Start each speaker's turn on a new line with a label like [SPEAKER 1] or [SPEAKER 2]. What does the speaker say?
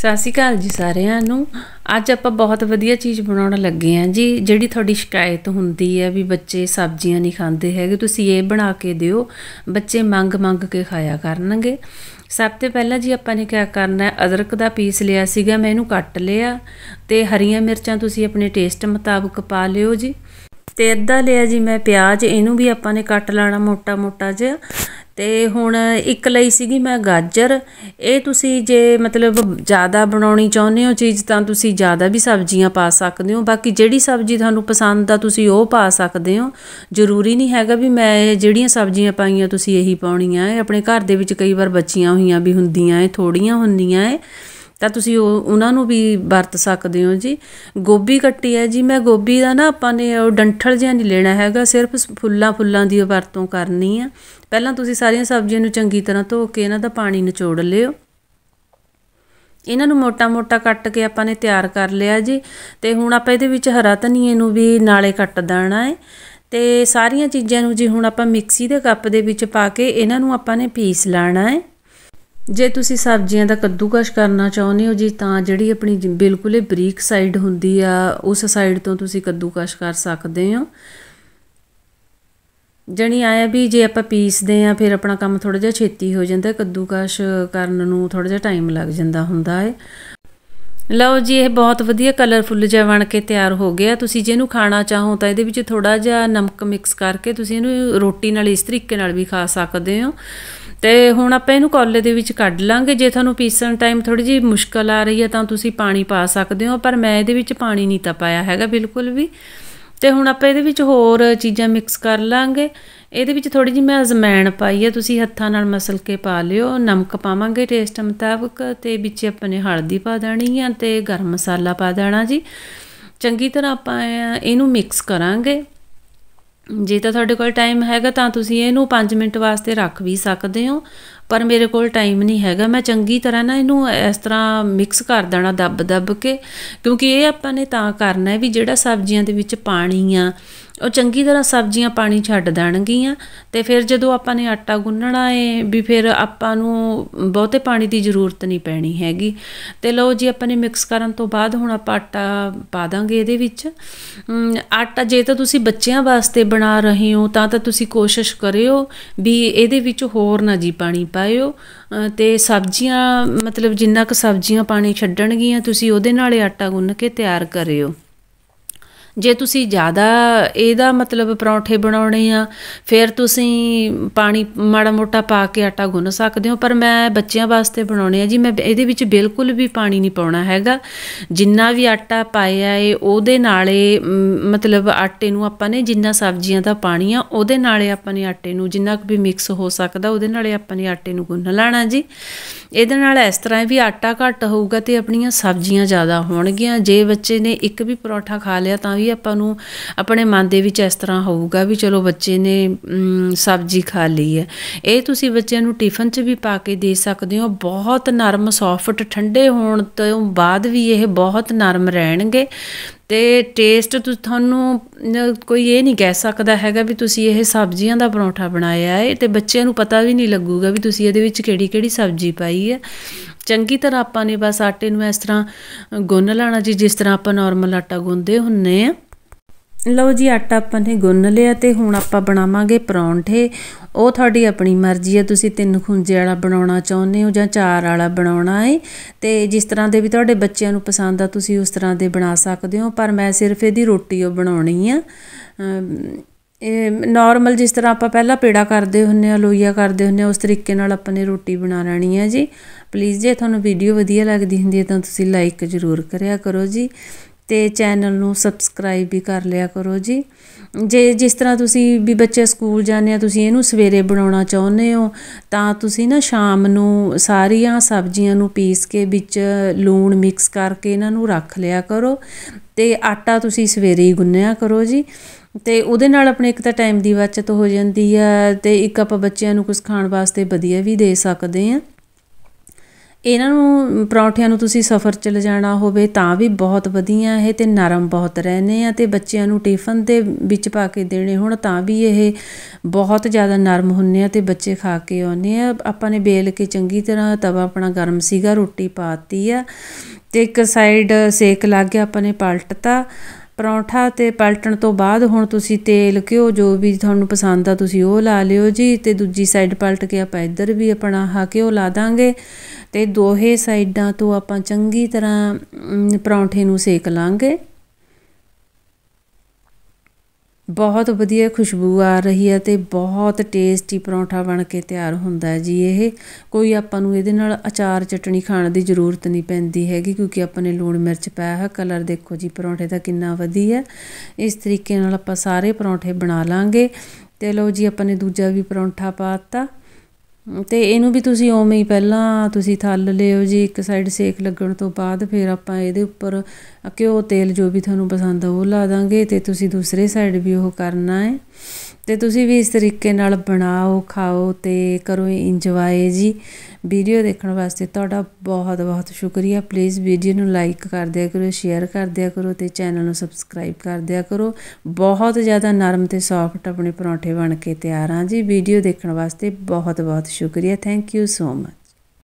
[SPEAKER 1] ਸਤਿ ਸ਼੍ਰੀ ਅਕਾਲ ਜੀ ਸਾਰਿਆਂ ਨੂੰ ਅੱਜ ਆਪਾਂ ਬਹੁਤ ਵਧੀਆ ਚੀਜ਼ ਬਣਾਉਣ ਲੱਗੇ ਆਂ ਜੀ ਜਿਹੜੀ ਤੁਹਾਡੀ ਸ਼ਿਕਾਇਤ ਹੁੰਦੀ ਹੈ ਵੀ ਬੱਚੇ ਸਬਜ਼ੀਆਂ ਨਹੀਂ ਖਾਂਦੇ ਹੈਗੇ ਤੁਸੀਂ ਇਹ ਬਣਾ ਕੇ ਦਿਓ ਬੱਚੇ ਮੰਗ ਮੰਗ ਕੇ ਖਾਇਆ ਕਰਨਗੇ ਸਭ ਤੋਂ ਪਹਿਲਾਂ ਜੀ ਆਪਾਂ ਨੇ ਕੀ ਕਰਨਾ ਹੈ ਅਦਰਕ ਦਾ ਪੀਸ ਲਿਆ ਸੀਗਾ ਮੈਂ ਇਹਨੂੰ ਕੱਟ ਲਿਆ ਤੇ ਹਰੀਆਂ ਮਿਰਚਾਂ ਤੁਸੀਂ ਆਪਣੇ ਟੇਸਟ ਮੁਤਾਬਕ ਪਾ ਲਿਓ ਜੀ ਤੇ ਅੱਧਾ ਲਿਆ ਜੀ ਮੈਂ ਪਿਆਜ਼ ਇਹਨੂੰ ਵੀ ਆਪਾਂ ਨੇ ਕੱਟ ਲੈਣਾ ਮੋਟਾ ਮੋਟਾ ਜਿਹਾ ਤੇ ਹੁਣ ਇੱਕ ਲਈ ਸੀਗੀ ਮੈਂ ਗਾਜਰ ਇਹ ਤੁਸੀਂ ਜੇ ਮਤਲਬ ਜ਼ਿਆਦਾ ਬਣਾਉਣੀ ਚਾਹੁੰਦੇ ਹੋ ਚੀਜ਼ ਤਾਂ ਤੁਸੀਂ ਜ਼ਿਆਦਾ ਵੀ ਸਬਜ਼ੀਆਂ ਪਾ ਸਕਦੇ ਹੋ ਬਾਕੀ ਜਿਹੜੀ ਸਬਜ਼ੀ ਤੁਹਾਨੂੰ ਪਸੰਦ ਆ ਤੁਸੀਂ ਉਹ ਪਾ ਸਕਦੇ ਹੋ ਜ਼ਰੂਰੀ ਨਹੀਂ ਹੈਗਾ ਵੀ ਮੈਂ ਜਿਹੜੀਆਂ ਸਬਜ਼ੀਆਂ ਪਾਈਆਂ ਤੁਸੀਂ ਇਹੀ ਪਾਉਣੀਆਂ ਹੈ ਆਪਣੇ ਘਰ ਦੇ ਵਿੱਚ ਕਈ ਵਾਰ ਬਚੀਆਂ ਹੋਈਆਂ ਵੀ ਹੁੰਦੀਆਂ ਹੈ ਥੋੜੀਆਂ ਹੁੰਦੀਆਂ ਹੈ ਤਾਂ ਤੁਸੀਂ ਉਹਨਾਂ ਨੂੰ ਵੀ ਵਰਤ ਸਕਦੇ ਹੋ ਜੀ ਗੋਭੀ ਕੱਟੀ ਹੈ ਜੀ ਮੈਂ ਗੋਭੀ ਦਾ ਨਾ ਆਪਾਂ ਨੇ ਉਹ ਡੰਠਲ ਜਿਹਾ ਨਹੀਂ ਲੈਣਾ ਹੈਗਾ ਸਿਰਫ ਫੁੱਲਾਂ ਫੁੱਲਾਂ ਦੀ ਵਰਤੋਂ ਕਰਨੀ ਆ ਪਹਿਲਾਂ ਤੁਸੀਂ ਸਾਰੀਆਂ ਸਬਜ਼ੀਆਂ ਨੂੰ ਚੰਗੀ ਤਰ੍ਹਾਂ ਧੋ ਕੇ ਇਹਨਾਂ ਦਾ ਪਾਣੀ ਨਿਚੋੜ ਲਿਓ ਇਹਨਾਂ ਨੂੰ ਮੋਟਾ-ਮੋਟਾ ਕੱਟ ਕੇ ਆਪਾਂ ਨੇ ਤਿਆਰ ਕਰ ਲਿਆ ਜੀ ਤੇ ਹੁਣ ਆਪਾਂ ਇਹਦੇ ਵਿੱਚ ਹਰਾ ਧਨੀਏ ਨੂੰ ਵੀ ਨਾਲੇ ਕੱਟ ਦੇਣਾ ਹੈ ਤੇ ਸਾਰੀਆਂ ਚੀਜ਼ਾਂ ਨੂੰ ਜੀ ਹੁਣ ਆਪਾਂ ਮਿਕਸੀ ਦੇ ਕੱਪ ਦੇ ਵਿੱਚ ਪਾ ਕੇ ਇਹਨਾਂ ਨੂੰ ਆਪਾਂ ਨੇ ਪੀਸ ਲੈਣਾ ਹੈ ਜੇ ਤੁਸੀਂ ਸਬਜ਼ੀਆਂ ਦਾ ਕੱਦੂਕਸ਼ ਕਰਨਾ ਚਾਹੁੰਦੇ ਹੋ ਜੀ ਤਾਂ ਜਿਹੜੀ ਆਪਣੀ ਬਿਲਕੁਲ ਹੀ ਬਰੀਕ ਸਾਈਡ ਹੁੰਦੀ ਆ ਉਸ ਸਾਈਡ ਤੋਂ ਤੁਸੀਂ ਕੱਦੂਕਸ਼ ਕਰ ਸਕਦੇ ਹੋ ਜਣੀ ਆਇਆ ਵੀ ਜੇ ਆਪਾਂ ਪੀਸਦੇ ਆ ਫਿਰ ਆਪਣਾ ਕੰਮ ਥੋੜਾ ਜਿਹਾ ਛੇਤੀ ਹੋ ਜਾਂਦਾ ਕੱਦੂਕਸ਼ ਕਰਨ ਨੂੰ ਥੋੜਾ ਜਿਹਾ ਟਾਈਮ ਲੱਗ ਜਾਂਦਾ ਹੁੰਦਾ ਹੈ ਲਓ ਜੀ ਇਹ ਬਹੁਤ ਵਧੀਆ ਕਲਰਫੁੱਲ ਜਿਹਾ ਬਣ ਕੇ ਤਿਆਰ ਹੋ ਗਿਆ ਤੁਸੀਂ ਜਿਹਨੂੰ ਖਾਣਾ ਚਾਹੋ ਤਾਂ ਇਹਦੇ ਵਿੱਚ ਥੋੜਾ ਜਿਹਾ ਨਮਕ ਮਿਕਸ ਕਰਕੇ ਤੁਸੀਂ ਇਹਨੂੰ ਰੋਟੀ ਨਾਲ ਇਸ ਤਰੀਕੇ ਨਾਲ ਵੀ ਖਾ ਸਕਦੇ ਹੋ ਤੇ ਹੁਣ ਆਪਾਂ ਇਹਨੂੰ ਕੌਲੇ ਦੇ ਵਿੱਚ ਕੱਢ ਲਾਂਗੇ ਜੇ ਤੁਹਾਨੂੰ ਪੀਸਣ ਟਾਈਮ ਥੋੜੀ ਜੀ ਮੁਸ਼ਕਲ ਆ ਰਹੀ ਹੈ ਤਾਂ ਤੁਸੀਂ ਪਾਣੀ ਪਾ ਸਕਦੇ ਹੋ ਪਰ ਮੈਂ ਇਹਦੇ ਵਿੱਚ ਪਾਣੀ ਨਹੀਂ ਤਾਂ ਪਾਇਆ ਹੈਗਾ ਬਿਲਕੁਲ ਵੀ ਤੇ ਹੁਣ ਆਪਾਂ ਇਹਦੇ ਵਿੱਚ ਹੋਰ ਚੀਜ਼ਾਂ ਮਿਕਸ ਕਰ ਲਾਂਗੇ ਇਹਦੇ ਵਿੱਚ ਥੋੜੀ ਜਿਹੀ ਮੈਂ ਅਜ਼ਮੈਣ ਪਾਈ ਹੈ ਤੁਸੀਂ ਹੱਥਾਂ ਨਾਲ ਮਸਲ ਕੇ ਪਾ ਲਿਓ ਨਮਕ ਪਾਵਾਂਗੇ ਟੇਸਟ ਮੁਤਾਬਕ ਤੇ ਵਿੱਚ ਆਪਣੇ ਹਲਦੀ ਪਾ ਦੇਣੀ ਹੈ ਤੇ ਗਰਮ ਮਸਾਲਾ ਪਾ ਦੇਣਾ ਜੀ ਚੰਗੀ ਤਰ੍ਹਾਂ ਆਪਾਂ ਇਹਨੂੰ ਮਿਕਸ ਕਰਾਂਗੇ ਜੇ ਤਾਂ ਤੁਹਾਡੇ ਕੋਲ ਟਾਈਮ ਹੈਗਾ ਤਾਂ ਤੁਸੀਂ ਇਹਨੂੰ 5 ਮਿੰਟ ਵਾਸਤੇ ਰੱਖ ਵੀ ਸਕਦੇ ਹੋ ਪਰ ਮੇਰੇ ਕੋਲ ਟਾਈਮ ਨਹੀਂ ਹੈਗਾ ਮੈਂ ਚੰਗੀ ਤਰ੍ਹਾਂ ਨਾ ਇਹਨੂੰ ਇਸ ਤਰ੍ਹਾਂ ਮਿਕਸ ਕਰ ਦੇਣਾ ਦੱਬ ਦੱਬ ਕੇ ਕਿਉਂਕਿ ਇਹ ਆਪਾਂ ਨੇ ਤਾਂ ਕਰਨਾ ਹੈ ਵੀ ਜਿਹੜਾ ਸਬਜ਼ੀਆਂ ਦੇ ਵਿੱਚ ਪਾਣੀ ਆ ਉਹ ਚੰਗੀ ਤਰ੍ਹਾਂ ਸਬਜ਼ੀਆਂ ਪਾਣੀ ਛੱਡ ਦੇਣਗੀਆਂ ਤੇ ਫਿਰ ਜਦੋਂ ਆਪਾਂ ਨੇ ਆਟਾ ਗੁੰਨਣਾ ਹੈ ਵੀ ਫਿਰ ਆਪਾਂ ਨੂੰ ਬਹੁਤੇ ਪਾਣੀ ਦੀ ਜ਼ਰੂਰਤ ਨਹੀਂ ਪੈਣੀ ਹੈਗੀ ਤੇ ਲਓ ਜੀ ਆਪਾਂ ਨੇ ਮਿਕਸ ਕਰਨ ਤੋਂ ਬਾਅਦ ਹੁਣ ਆਪਾਂ ਆਟਾ ਪਾ ਦਾਂਗੇ ਇਹਦੇ ਵਿੱਚ ਆਟਾ ਜੇ ਤਾਂ ਤੁਸੀਂ ਬੱਚਿਆਂ ਵਾਸਤੇ ਬਣਾ ਰਹੇ ਹੋ ਤਾਂ ਤਾਂ ਤੁਸੀਂ ਕੋਸ਼ਿਸ਼ ਕਰਿਓ ਵੀ ਇਹਦੇ ਵਿੱਚ ਹੋਰ ਨਾ ਜੀ ਪਾਣੀ ਪਾਇਓ ਤੇ ਸਬਜ਼ੀਆਂ ਮਤਲਬ ਜਿੰਨਾ ਕੁ ਸਬਜ਼ੀਆਂ ਪਾਣੀ ਛੱਡਣਗੀਆਂ ਤੁਸੀਂ ਉਹਦੇ ਨਾਲੇ ਆਟਾ ਗੁੰਨ ਕੇ ਤਿਆਰ ਕਰਿਓ ਜੇ ਤੁਸੀਂ ਜ਼ਿਆਦਾ ਇਹਦਾ ਮਤਲਬ ਪਰੌਂਠੇ ਬਣਾਉਣੇ ਆ ਫਿਰ ਤੁਸੀਂ ਪਾਣੀ ਮਾੜਾ ਮੋਟਾ ਪਾ ਕੇ ਆਟਾ ਗੁੰਨ ਸਕਦੇ ਹੋ ਪਰ ਮੈਂ ਬੱਚਿਆਂ ਵਾਸਤੇ ਬਣਾਉਣੇ ਆ ਜੀ ਮੈਂ ਇਹਦੇ ਵਿੱਚ ਬਿਲਕੁਲ ਵੀ ਪਾਣੀ ਨਹੀਂ ਪਾਉਣਾ ਹੈਗਾ ਜਿੰਨਾ ਵੀ ਆਟਾ ਪਾਇਆ ਏ ਉਹਦੇ ਨਾਲੇ ਮਤਲਬ ਆਟੇ ਨੂੰ ਆਪਾਂ ਨੇ ਜਿੰਨਾ ਸਬਜ਼ੀਆਂ ਦਾ ਪਾਣੀ ਆ ਉਹਦੇ ਨਾਲੇ ਆਪਾਂ ਨੇ ਆਟੇ ਨੂੰ ਜਿੰਨਾ ਕੁ ਵੀ ਮਿਕਸ ਹੋ ਸਕਦਾ ਉਹਦੇ ਨਾਲੇ ਆਪਾਂ ਨੇ ਆਟੇ ਨੂੰ ਗੁੰਨ ਲੈਣਾ ਜੀ ਇਹਦੇ ਨਾਲ ਇਸ ਤਰ੍ਹਾਂ ਵੀ ਆਟਾ ਘੱਟ ਹੋਊਗਾ ਤੇ ਆਪਣੀਆਂ ਸਬਜ਼ੀਆਂ ਜ਼ਿਆਦਾ ਹੋਣਗੀਆਂ ਜੇ ਬੱਚੇ ਨੇ ਇੱਕ ਵੀ ਪਰੌਂਠਾ ਖਾ ਲਿਆ ਤਾਂ ਵੀ ਆਪਾਂ ਨੂੰ ਆਪਣੇ ਮਨ ਦੇ ਵਿੱਚ ਇਸ ਤਰ੍ਹਾਂ ਹੋਊਗਾ ਵੀ ਚਲੋ ਬੱਚੇ ਨੇ ਸਬਜ਼ੀ ਖਾ ਲਈ ਹੈ ਇਹ ਤੁਸੀਂ ਬੱਚਿਆਂ ਨੂੰ ਟਿਫਨ 'ਚ ਵੀ ਪਾ ਕੇ ਦੇ ਸਕਦੇ ਹੋ ਬਹੁਤ ਨਰਮ ਸੌਫਟ ਠੰਡੇ ਹੋਣ ਤੋਂ ਬਾਅਦ ਵੀ ਇਹ ਬਹੁਤ ਨਰਮ ਰਹਿਣਗੇ ਤੇ ਟੇਸਟ ਤੁਹਾਨੂੰ ਕੋਈ ਇਹ ਨਹੀਂ ਕਹਿ ਸਕਦਾ ਹੈਗਾ ਵੀ ਤੁਸੀਂ ਇਹ ਸਬਜ਼ੀਆਂ ਦਾ ਪਰੌਂਠਾ ਬਣਾਇਆ ਹੈ ਤੇ ਬੱਚਿਆਂ ਨੂੰ ਪਤਾ ਵੀ ਨਹੀਂ ਲੱਗੂਗਾ ਵੀ ਤੁਸੀਂ ਇਹਦੇ ਵਿੱਚ ਕਿਹੜੀ ਕਿਹੜੀ ਸਬਜ਼ੀ ਪਾਈ ਹੈ ਚੰਗੀ ਤਰ੍ਹਾਂ ਆਪਾਂ ਨੇ ਬਸ ਆਟੇ ਨੂੰ ਇਸ ਤਰ੍ਹਾਂ ਗੁੰਨ ਲੈਣਾ ਜੀ ਜਿਸ ਤਰ੍ਹਾਂ ਆਪਾਂ ਨਾਰਮਲ ਆਟਾ ਗੁੰਨਦੇ ਹੁੰਨੇ ਆ ਲਓ ਜੀ ਆਟਾ ਆਪਾਂ ਨੇ ਗੁੰਨ ਲਿਆ ਤੇ ਹੁਣ ਆਪਾਂ ਬਣਾਵਾਂਗੇ ਪਰੌਂਠੇ ਉਹ ਤੁਹਾਡੀ ਆਪਣੀ ਮਰਜ਼ੀ ਹੈ ਤੁਸੀਂ ਤਿੰਨ ਖੁੰਝੇ ਵਾਲਾ ਬਣਾਉਣਾ ਚਾਹੁੰਦੇ ਹੋ ਜਾਂ ਚਾਰ ਵਾਲਾ ਬਣਾਉਣਾ ਹੈ ਤੇ ਜਿਸ ਤਰ੍ਹਾਂ ਦੇ ਵੀ ਤੁਹਾਡੇ ਬੱਚਿਆਂ ਨੂੰ ਪਸੰਦ ਆ ਤੁਸੀਂ ਉਸ ਤਰ੍ਹਾਂ ਦੇ ਬਣਾ ਸਕਦੇ ਹੋ ਪਰ ਮੈਂ ਸਿਰਫ ਇਹਦੀ ਰੋਟੀ ਉਹ ਬਣਾਉਣੀ ਆ ਨਾਰਮਲ ਜਿਸ ਤਰ੍ਹਾਂ ਆਪਾਂ ਪਹਿਲਾਂ ਪੇੜਾ ਕਰਦੇ ਹੁੰਨੇ ਆ ਲੋਈਆ ਕਰਦੇ ਹੁੰਨੇ ਆ ਉਸ ਤਰੀਕੇ ਨਾਲ ਆਪਾਂ ਨੇ ਰੋਟੀ ਬਣਾ ਲੈਣੀ ਹੈ ਜੀ ਪਲੀਜ਼ ਜੇ ਤੁਹਾਨੂੰ ਵੀਡੀਓ ਵਧੀਆ ਲੱਗਦੀ ਹੁੰਦੀ ਹੈ ਤਾਂ ਤੁਸੀਂ ਲਾਈਕ ਜ਼ਰੂਰ ਕਰਿਆ ਕਰੋ ਜੀ ਤੇ ਚੈਨਲ ਨੂੰ ਸਬਸਕ੍ਰਾਈਬ ਵੀ ਕਰ ਲਿਆ ਕਰੋ ਜੀ ਜੇ ਜਿਸ ਤਰ੍ਹਾਂ ਤੁਸੀਂ ਵੀ ਬੱਚੇ ਸਕੂਲ ਜਾਂਦੇ ਆ ਤੁਸੀਂ ਇਹਨੂੰ ਸਵੇਰੇ ਬਣਾਉਣਾ ਚਾਹੁੰਦੇ ਹੋ ਤਾਂ ਤੁਸੀਂ ਨਾ ਸ਼ਾਮ ਨੂੰ ਸਾਰੀਆਂ ਸਬਜ਼ੀਆਂ ਨੂੰ ਪੀਸ ਕੇ ਵਿੱਚ ਲੂਣ ਮਿਕਸ ਕਰਕੇ ਇਹਨਾਂ ਨੂੰ ਰੱਖ ਲਿਆ ਕਰੋ ਤੇ ਆਟਾ ਤੁਸੀਂ ਸਵੇਰੇ ਹੀ ਗੁੰਨਿਆ ਕਰੋ ਜੀ ਤੇ ਉਹਦੇ ਨਾਲ ਆਪਣੇ ਇੱਕ ਤਾਂ ਟਾਈਮ ਦੀ ਬਚਤ ਹੋ ਜਾਂਦੀ ਆ ਤੇ ਇੱਕ ਆਪਾਂ ਬੱਚਿਆਂ ਨੂੰ ਕੁਝ ਖਾਣ ਵਾਸਤੇ ਵਧੀਆ ਵੀ ਦੇ ਸਕਦੇ ਆ ਇਹਨਾਂ ਨੂੰ ਪਰੌਂਠਿਆਂ ਨੂੰ ਤੁਸੀਂ ਸਫ਼ਰ 'ਚ ਲਿਜਾਣਾ ਹੋਵੇ ਤਾਂ ਵੀ ਬਹੁਤ ਵਧੀਆ ਇਹ ਤੇ ਨਰਮ ਬਹੁਤ ਰਹਿੰਦੇ ਆ ਤੇ ਬੱਚਿਆਂ ਨੂੰ ਟਿਫਨ ਦੇ ਵਿੱਚ ਪਾ ਕੇ ਦੇਣੇ ਹੁਣ ਤਾਂ ਵੀ ਇਹ ਬਹੁਤ ਜ਼ਿਆਦਾ ਨਰਮ ਹੁੰਨੇ ਆ ਤੇ ਬੱਚੇ ਖਾ ਕੇ ਆਉਂਦੇ ਆ ਆਪਾਂ ਨੇ ਬੇਲ ਕੇ ਚੰਗੀ ਤਰ੍ਹਾਂ ਤਵਾ ਆਪਣਾ ਗਰਮ ਸੀਗਾ ਰੋਟੀ ਪਾਤੀ ਆ ਤੇ ਇੱਕ ਸਾਈਡ ਸੇਕ ਲੱਗ ਗਿਆ ਆਪਾਂ ਨੇ ਪਲਟਤਾ ਪਰੌਂਠਾ ਤੇ ਪਲਟਣ ਤੋਂ ਬਾਅਦ ਹੁਣ ਤੁਸੀਂ ਤੇਲ ਘਿਓ ਜੋ ਵੀ ਤੁਹਾਨੂੰ ਪਸੰਦ ਆ ਤੁਸੀਂ ਉਹ ਲਾ ਲਿਓ ਜੀ ਤੇ ਦੂਜੀ ਸਾਈਡ ਪਲਟ ਕੇ ਆਪਾਂ ਇੱਧਰ ਵੀ ਆਪਣਾ ਕੇ ਉਹ ਲਾ ਦਾਂਗੇ ਤੇ ਦੋਹੇ ਸਾਈਡਾਂ ਤੋਂ ਆਪਾਂ ਚੰਗੀ ਤਰ੍ਹਾਂ ਪਰੌਂਠੇ ਨੂੰ ਸੇਕ ਲਾਂਗੇ ਬਹੁਤ ਵਧੀਆ ਖੁਸ਼ਬੂ ਆ ਰਹੀ ਹੈ ਤੇ ਬਹੁਤ ਟੇਸਟੀ ਪਰੌਂਠਾ ਬਣ ਕੇ ਤਿਆਰ ਹੁੰਦਾ ਹੈ ਜੀ ਇਹ ਕੋਈ ਆਪਾਂ ਨੂੰ ਇਹਦੇ ਨਾਲ ਅਚਾਰ ਚਟਣੀ ਖਾਣ ਦੀ ਜ਼ਰੂਰਤ ਨਹੀਂ ਪੈਂਦੀ ਹੈਗੀ ਕਿਉਂਕਿ ਆਪਾਂ ਨੇ ਲੂਣ ਮਿਰਚ ਪਾਇਆ ਹੈ ਕਲਰ ਦੇਖੋ ਜੀ ਪਰੌਂਠੇ ਦਾ ਕਿੰਨਾ ਵਧੀਆ ਇਸ ਤਰੀਕੇ ਨਾਲ ਆਪਾਂ ਸਾਰੇ ਪਰੌਂਠੇ ਬਣਾ ਲਾਂਗੇ ਤੇ ਲਓ ਜੀ ਆਪਾਂ ਨੇ ਦੂਜਾ ਵੀ ਪਰੌਂਠਾ ਪਾਤਾ ਤੇ ਇਹਨੂੰ ਵੀ ਤੁਸੀਂ ਓਵੇਂ ਹੀ ਪਹਿਲਾਂ ਤੁਸੀਂ ਥੱਲ ਲਿਓ ਜੀ ਇੱਕ ਸਾਈਡ ਸੇਕ ਲੱਗਣ ਤੋਂ ਬਾਅਦ ਫਿਰ ਆਪਾਂ ਇਹਦੇ ਉੱਪਰ ਘਿਓ ਤੇਲ ਜੋ ਵੀ ਤੁਹਾਨੂੰ ਪਸੰਦ ਆ ਉਹ ਲਾ ਦਾਂਗੇ ਤੇ ਤੁਸੀਂ ਦੂਸਰੇ ਸਾਈਡ ਵੀ ਉਹ ਕਰਨਾ ਹੈ ਤੇ ਤੁਸੀਂ ਵੀ ਇਸ ਤਰੀਕੇ ਨਾਲ ਬਣਾਓ ਖਾਓ ਤੇ ਕਰੋ ਇੰਜੋਏ ਜੀ ਵੀਡੀਓ ਦੇਖਣ ਵਾਸਤੇ ਤੁਹਾਡਾ ਬਹੁਤ ਬਹੁਤ ਸ਼ੁਕਰੀਆ ਪਲੀਜ਼ ਵੀਡੀਓ ਨੂੰ ਲਾਈਕ ਕਰ ਦਿਆ ਕਰੋ ਸ਼ੇਅਰ ਕਰ ਦਿਆ ਕਰੋ ਤੇ ਚੈਨਲ ਨੂੰ ਸਬਸਕ੍ਰਾਈਬ ਕਰ ਦਿਆ ਕਰੋ ਬਹੁਤ ਜ਼ਿਆਦਾ ਨਰਮ ਤੇ ਸੌਫਟ ਆਪਣੇ ਪਰੌਂਠੇ ਬਣ ਕੇ ਤਿਆਰ ਆ ਜੀ ਵੀਡੀਓ ਦੇਖਣ ਵਾਸਤੇ ਬਹੁਤ ਬਹੁਤ ਸ਼ੁਕਰੀਆ ਥੈਂਕ ਯੂ ਸੋ ਮਚ